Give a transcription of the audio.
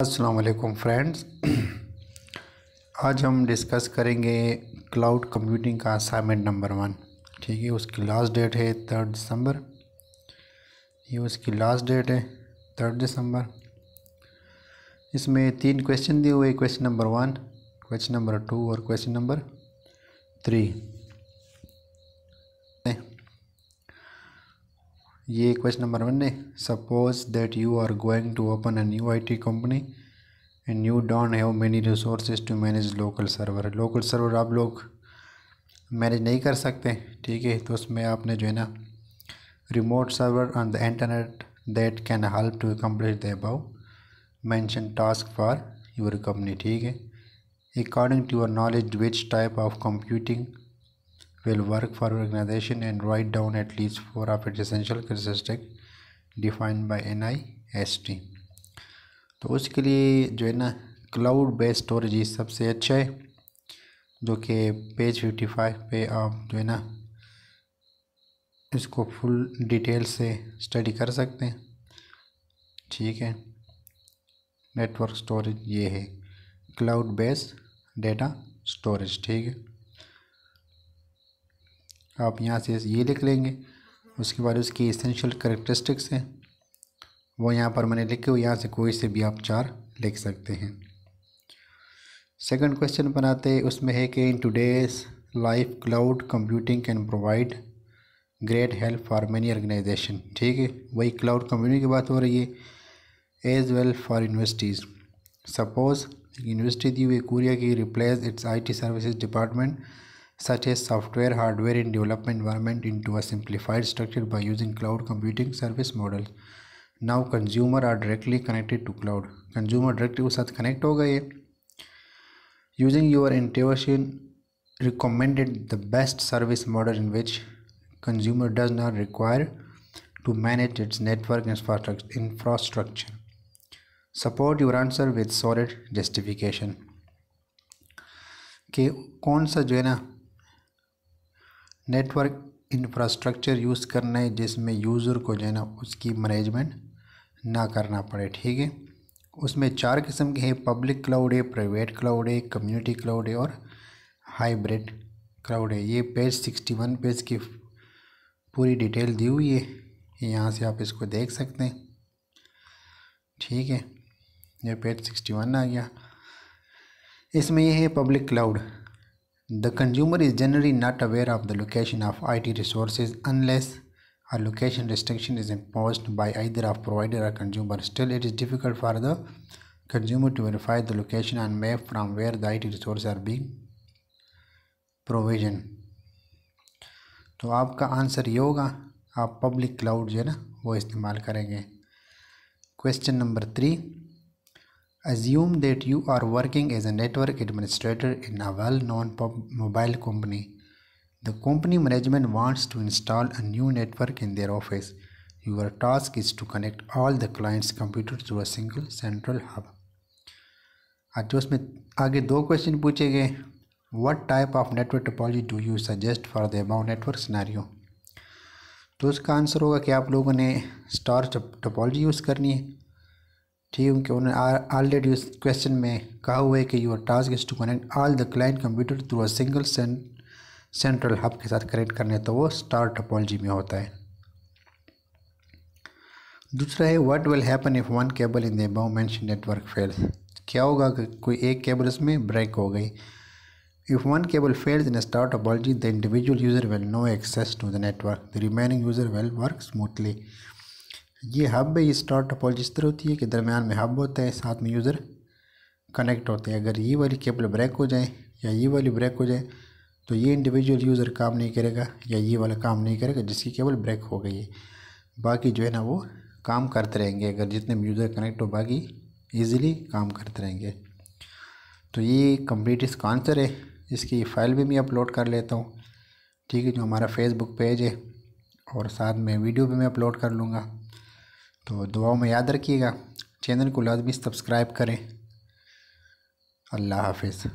Aslam friends आज हम discuss करेंगे क्लाउड कंप्यूटिंग का असाइनमेंट नंबर वन ठीक है उसकी लास्ट डेट है थर्ड दिसंबर ये उसकी लास्ट डेट है थर्ड दिसंबर इसमें तीन क्वेश्चन दिए हुए question number one question number two और क्वेश्चन नंबर थ्री ये क्वेश्चन नंबर वन है suppose that you are going to open a new IT company and you don't have many resources to manage local server local server आप लोग manage नहीं कर सकते ठीक है तो उसमें आपने जो है ना remote server on the internet that can help to complete the above mentioned task for your company ठीक है according to your knowledge which type of computing will work for organization and write down at least four of its essential characteristics defined by NIST तो उसके लिए जो है ना cloud based storage ही सबसे अच्छा है जो कि पेज फिफ्टी फाइव पे आप जो है ना इसको फुल डिटेल से स्टडी कर सकते हैं ठीक है नेटवर्क स्टोरेज ये है क्लाउड बेस्ड डेटा स्टोरेज ठीक है आप यहाँ से ये लिख लेंगे उसके बाद उसकी इसेंशियल करेक्टरिस्टिक्स हैं वो यहाँ पर मैंने लिखे हुए यहाँ से कोई से भी आप चार लिख सकते हैं सेकंड क्वेश्चन बनाते उसमें है कि in today's life cloud computing can provide great help for many organization ठीक है वही क्लाउड कंप्यूटिंग की बात हो रही है as well for universities suppose university दी हुई कोरिया की replace its I T service department such as software hardware and development environment into a simplified structure by using cloud computing service model now consumer are directly connected to cloud consumer directly us sath connect ho gaye using your intuition recommended the best service model in which consumer does not require to manage its network infrastructure. Support your answer with solid justification. के कौन सा जो है ना network infrastructure use करना है जिसमें user को जो है ना उसकी मैनेजमेंट ना करना पड़े ठीक है उसमें चार किस्म के हैं पब्लिक क्लाउड है प्राइवेट क्लाउड है कम्युनिटी क्लाउड है और हाइब्रिड क्लाउड है ये पेज सिक्सटी वन पेज की पूरी डिटेल दी हुई है यहाँ से आप इसको देख सकते हैं ठीक है ये पेज सिक्सटी वन आ गया इसमें यह है public cloud The consumer is generally not aware of the location of IT resources unless a location restriction is imposed by either a provider or consumer. Still, it is difficult for the consumer to verify the location and map from where the IT resources are being provisioned. तो आपका answer ये होगा आप public cloud जो है ना वो इस्तेमाल करेंगे question number three Assume that you are working as a network administrator in a well-known mobile company. The company management wants to install a new network in their office. Your task is to connect all the client's computers to a single central hub. आज type उसमें आगे दो question you suggest for the above network scenario? तो उसका answer होगा कि आप लोगों ने स्टार टोपोलॉजी यूज़ करनी है ठीक है उन्होंने ऑलरेडी उस क्वेश्चन में कहा हुआ है कि your task is to connect all the client computer through a single central hub के साथ कनेक्ट करने तो वो स्टार टोपोलॉजी में होता है दूसरा है what will happen if one cable in the above mentioned network fail क्या होगा कि कोई एक केबल इसमें ब्रेक हो गई if one cable fails in star topology the individual user will no access to the network the remaining user will work smoothly ये hub ये स्टार्ट टोपोल जिस तरह होती है कि दरमियान में हब होता है साथ में यूज़र कनेक्ट होते हैं अगर ये वाली केबल ब्रेक हो जाए या ये वाली ब्रेक हो जाए तो ये इंडिविजुअल यूज़र काम नहीं करेगा या ये वाला काम नहीं करेगा जिसकी केबल ब्रेक हो गई है बाकी जो है ना वो काम करते रहेंगे अगर जितने यूज़र कनेक्ट हो बाकी ईज़िली काम करते रहेंगे तो ये कम्प्लीट इसका आंसर है इसकी फ़ाइल भी मैं अपलोड कर लेता हूँ ठीक है जो हमारा फेसबुक पेज है और साथ में वीडियो भी मैं अपलोड कर लूँगा तो दुआओं में याद रखिएगा चैनल को लाजमी सब्सक्राइब करें अल्लाह हाफिज़